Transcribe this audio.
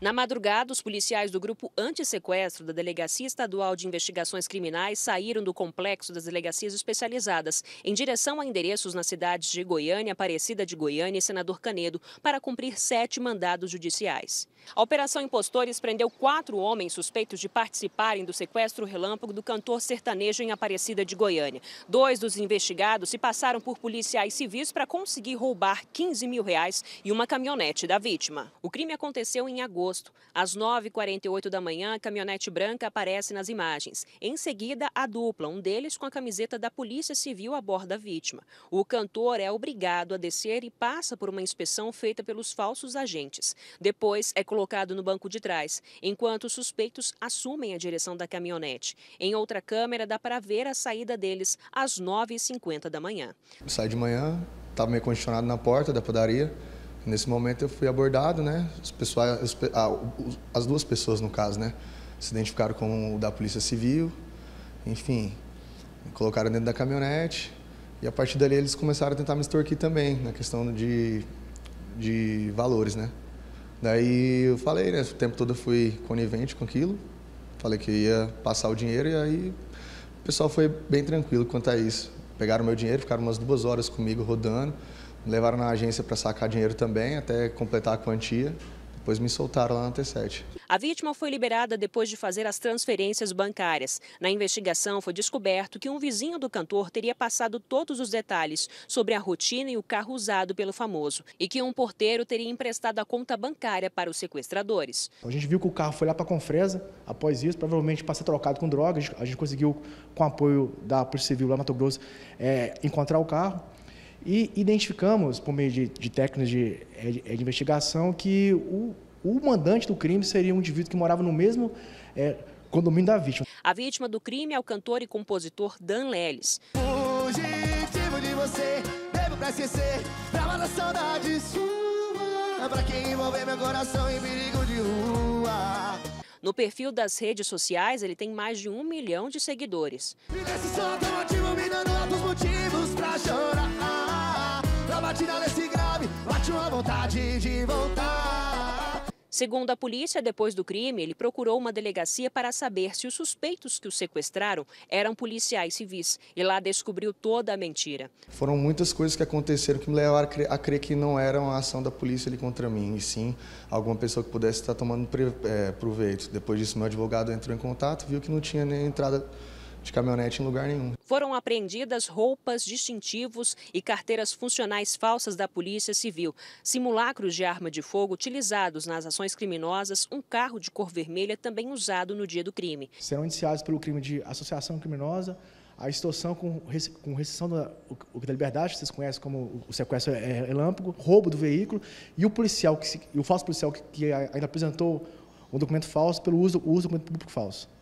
Na madrugada, os policiais do grupo anti-sequestro da Delegacia Estadual de Investigações Criminais saíram do complexo das delegacias especializadas em direção a endereços nas cidades de Goiânia, Aparecida de Goiânia e Senador Canedo para cumprir sete mandados judiciais. A Operação Impostores prendeu quatro homens suspeitos de participarem do sequestro relâmpago do cantor sertanejo em Aparecida de Goiânia. Dois dos investigados se passaram por policiais civis para conseguir roubar 15 mil reais e uma caminhonete da vítima. O crime aconteceu em agosto agosto. Às 9h48 da manhã, a caminhonete branca aparece nas imagens. Em seguida, a dupla, um deles com a camiseta da Polícia Civil, aborda a vítima. O cantor é obrigado a descer e passa por uma inspeção feita pelos falsos agentes. Depois, é colocado no banco de trás, enquanto os suspeitos assumem a direção da caminhonete. Em outra câmera, dá para ver a saída deles às 9h50 da manhã. Sai de manhã, estava meio condicionado na porta da padaria. Nesse momento eu fui abordado, né? Os pessoais, ah, as duas pessoas no caso, né? Se identificaram como o da Polícia Civil, enfim, me colocaram dentro da caminhonete e a partir dali eles começaram a tentar me extorquir também na questão de, de valores, né? Daí eu falei, né? O tempo todo eu fui conivente com aquilo, falei que ia passar o dinheiro e aí o pessoal foi bem tranquilo quanto a isso. Pegaram meu dinheiro, ficaram umas duas horas comigo rodando. Me levaram na agência para sacar dinheiro também, até completar a quantia. Depois me soltaram lá na T7. A vítima foi liberada depois de fazer as transferências bancárias. Na investigação foi descoberto que um vizinho do cantor teria passado todos os detalhes sobre a rotina e o carro usado pelo famoso e que um porteiro teria emprestado a conta bancária para os sequestradores. Então, a gente viu que o carro foi lá para a Confresa após isso, provavelmente para ser trocado com drogas. A gente conseguiu, com apoio da Polícia Civil lá em Mato Grosso, é, encontrar o carro. E identificamos, por meio de, de técnicas de, é, é, de, investigação, que o, o, mandante do crime seria um indivíduo que morava no mesmo é, condomínio da vítima. A vítima do crime é o cantor e compositor Dan Leles. de você, bebo pra esquecer, pra matar pra quem envolver meu coração em perigo de rua. No perfil das redes sociais, ele tem mais de um milhão de seguidores. Me desce só, ativo, me dando motivos pra vontade de voltar. Segundo a polícia, depois do crime, ele procurou uma delegacia para saber se os suspeitos que o sequestraram eram policiais civis. E lá descobriu toda a mentira. Foram muitas coisas que aconteceram que me levaram a crer que não era uma ação da polícia ali contra mim, e sim alguma pessoa que pudesse estar tomando eh, proveito. Depois disso, meu advogado entrou em contato, viu que não tinha nem entrada de caminhonete em lugar nenhum. Foram apreendidas roupas, distintivos e carteiras funcionais falsas da Polícia Civil, simulacros de arma de fogo utilizados nas ações criminosas, um carro de cor vermelha também usado no dia do crime. Serão indiciados pelo crime de associação criminosa, a extorsão com, com restrição da, da, liberdade, que vocês conhecem como o sequestro é, é relâmpago, roubo do veículo, e o policial, que, e o falso policial que, que ainda apresentou um documento falso pelo uso, uso do documento público falso.